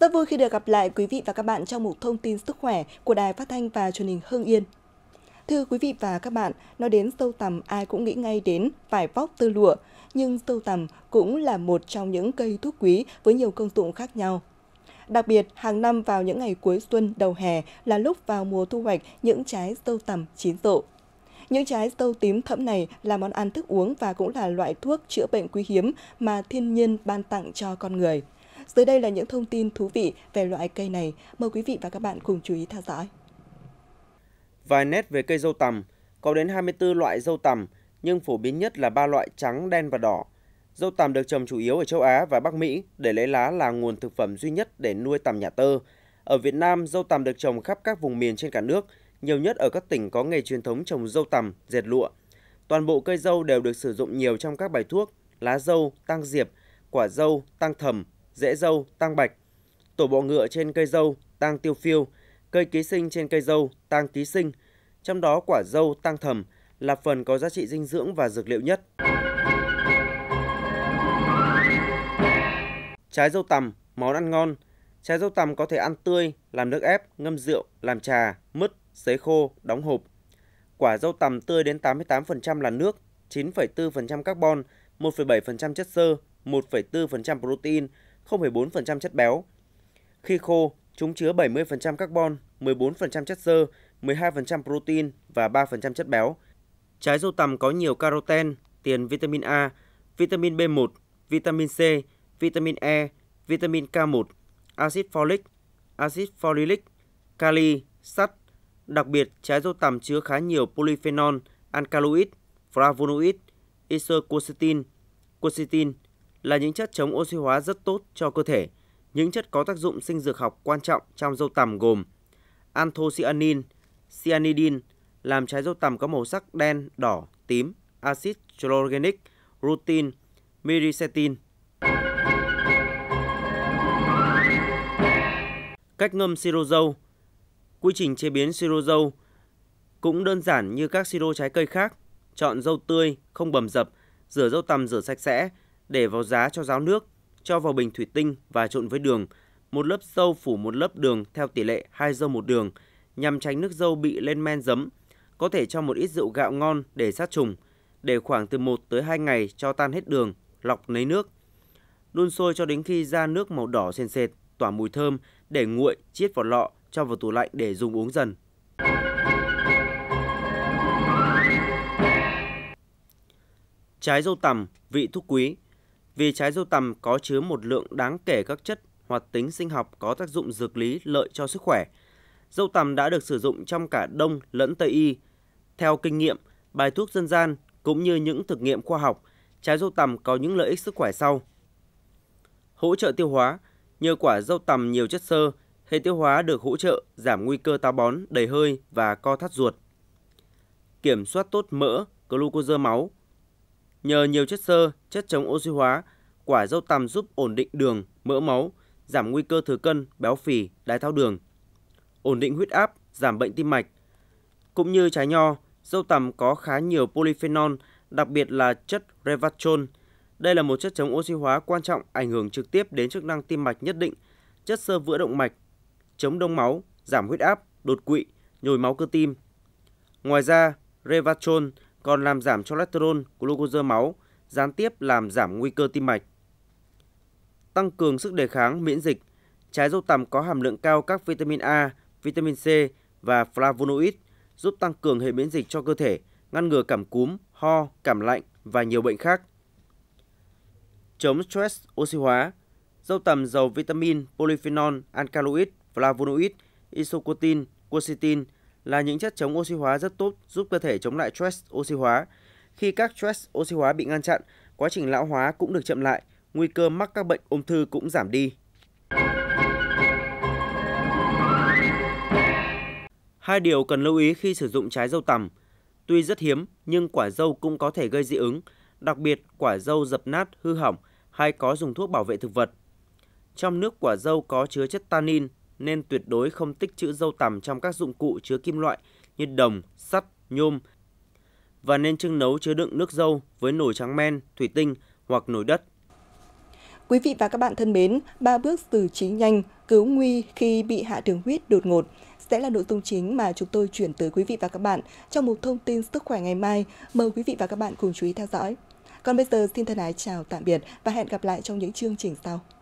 Rất vui khi được gặp lại quý vị và các bạn trong một thông tin sức khỏe của Đài Phát thanh và Truyền hình Hưng Yên. Thưa quý vị và các bạn, nói đến sâu tầm ai cũng nghĩ ngay đến vải vóc tơ lụa, nhưng sâu tầm cũng là một trong những cây thuốc quý với nhiều công dụng khác nhau. Đặc biệt, hàng năm vào những ngày cuối xuân đầu hè là lúc vào mùa thu hoạch những trái sâu tầm chín rộ. Những trái sâu tím thẫm này là món ăn thức uống và cũng là loại thuốc chữa bệnh quý hiếm mà thiên nhiên ban tặng cho con người. Dưới đây là những thông tin thú vị về loại cây này. Mời quý vị và các bạn cùng chú ý theo dõi. Vài nét về cây dâu tằm. Có đến 24 loại dâu tằm, nhưng phổ biến nhất là ba loại trắng, đen và đỏ. Dâu tằm được trồng chủ yếu ở châu Á và Bắc Mỹ để lấy lá là nguồn thực phẩm duy nhất để nuôi tằm nhà tơ. Ở Việt Nam, dâu tằm được trồng khắp các vùng miền trên cả nước, nhiều nhất ở các tỉnh có nghề truyền thống trồng dâu tằm, dệt lụa. Toàn bộ cây dâu đều được sử dụng nhiều trong các bài thuốc, lá dâu, tăng diệp, quả dâu, tăng thầm, rễ dâu, tang bạch, tổ bọ ngựa trên cây dâu, tang tiêu phiêu, cây ký sinh trên cây dâu, tang ký sinh, trong đó quả dâu tang thầm là phần có giá trị dinh dưỡng và dược liệu nhất. Trái dâu tằm, món ăn ngon. Trái dâu tằm có thể ăn tươi, làm nước ép, ngâm rượu, làm trà, mứt, sấy khô, đóng hộp. Quả dâu tằm tươi đến 88% là nước, 9,4% carbon, 1,7% chất xơ, 1,4% protein, 0,4% chất béo. Khi khô, chúng chứa 70% carbon, 14% chất xơ, 12% protein và 3% chất béo. Trái dâu tằm có nhiều caroten, tiền vitamin A, vitamin B1, vitamin C, vitamin E, vitamin K1, axit folic, axit folic, kali, sắt. Đặc biệt, trái dâu tằm chứa khá nhiều polyphenol, alkaloid, flavonoid, isoquercetin, quercetin, là những chất chống oxy hóa rất tốt cho cơ thể. Những chất có tác dụng sinh dược học quan trọng trong dâu tằm gồm anthocyanin, cyanidin làm trái dâu tằm có màu sắc đen, đỏ, tím, axit chlorogenic, rutin, miricetin. Cách ngâm siro dâu Quy trình chế biến siro dâu cũng đơn giản như các siro trái cây khác. Chọn dâu tươi, không bầm dập, rửa dâu tằm rửa sạch sẽ, để vào giá cho ráo nước, cho vào bình thủy tinh và trộn với đường. Một lớp dâu phủ một lớp đường theo tỷ lệ 2 dâu một đường nhằm tránh nước dâu bị lên men giấm. Có thể cho một ít rượu gạo ngon để sát trùng, để khoảng từ 1 tới 2 ngày cho tan hết đường, lọc lấy nước. Đun sôi cho đến khi ra nước màu đỏ sền sệt, tỏa mùi thơm để nguội, chiết vào lọ, cho vào tủ lạnh để dùng uống dần. Trái dâu tằm, vị thuốc quý, vì trái dâu tằm có chứa một lượng đáng kể các chất hoạt tính sinh học có tác dụng dược lý lợi cho sức khỏe. Dâu tằm đã được sử dụng trong cả Đông lẫn Tây y. Theo kinh nghiệm, bài thuốc dân gian cũng như những thực nghiệm khoa học, trái dâu tằm có những lợi ích sức khỏe sau. Hỗ trợ tiêu hóa, nhờ quả dâu tằm nhiều chất xơ, hệ tiêu hóa được hỗ trợ giảm nguy cơ táo bón, đầy hơi và co thắt ruột. Kiểm soát tốt mỡ, glucose máu, Nhờ nhiều chất xơ, chất chống oxy hóa, quả dâu tằm giúp ổn định đường, mỡ máu, giảm nguy cơ thừa cân, béo phì, đái tháo đường, ổn định huyết áp, giảm bệnh tim mạch. Cũng như trái nho, dâu tằm có khá nhiều polyphenol, đặc biệt là chất revatol. Đây là một chất chống oxy hóa quan trọng ảnh hưởng trực tiếp đến chức năng tim mạch nhất định, chất xơ vữa động mạch, chống đông máu, giảm huyết áp, đột quỵ, nhồi máu cơ tim. Ngoài ra, revatol còn làm giảm cholesterol, glucose máu, gián tiếp làm giảm nguy cơ tim mạch. Tăng cường sức đề kháng, miễn dịch, trái dâu tằm có hàm lượng cao các vitamin A, vitamin C và flavonoid, giúp tăng cường hệ miễn dịch cho cơ thể, ngăn ngừa cảm cúm, ho, cảm lạnh và nhiều bệnh khác. Chống stress oxy hóa, dâu tằm giàu vitamin, polyphenol, alkaloid, flavonoid, isocotin, quercetin – là những chất chống oxy hóa rất tốt giúp cơ thể chống lại stress oxy hóa. Khi các stress oxy hóa bị ngăn chặn, quá trình lão hóa cũng được chậm lại, nguy cơ mắc các bệnh ung thư cũng giảm đi. Hai điều cần lưu ý khi sử dụng trái dâu tằm. Tuy rất hiếm, nhưng quả dâu cũng có thể gây dị ứng, đặc biệt quả dâu dập nát, hư hỏng hay có dùng thuốc bảo vệ thực vật. Trong nước quả dâu có chứa chất tannin, nên tuyệt đối không tích trữ dâu tằm trong các dụng cụ chứa kim loại như đồng, sắt, nhôm và nên chưng nấu chứa đựng nước dâu với nồi trắng men, thủy tinh hoặc nồi đất. Quý vị và các bạn thân mến, ba bước xử trí nhanh, cứu nguy khi bị hạ đường huyết đột ngột sẽ là nội dung chính mà chúng tôi chuyển tới quý vị và các bạn trong một thông tin sức khỏe ngày mai. Mời quý vị và các bạn cùng chú ý theo dõi. Còn bây giờ xin thân ái chào tạm biệt và hẹn gặp lại trong những chương trình sau.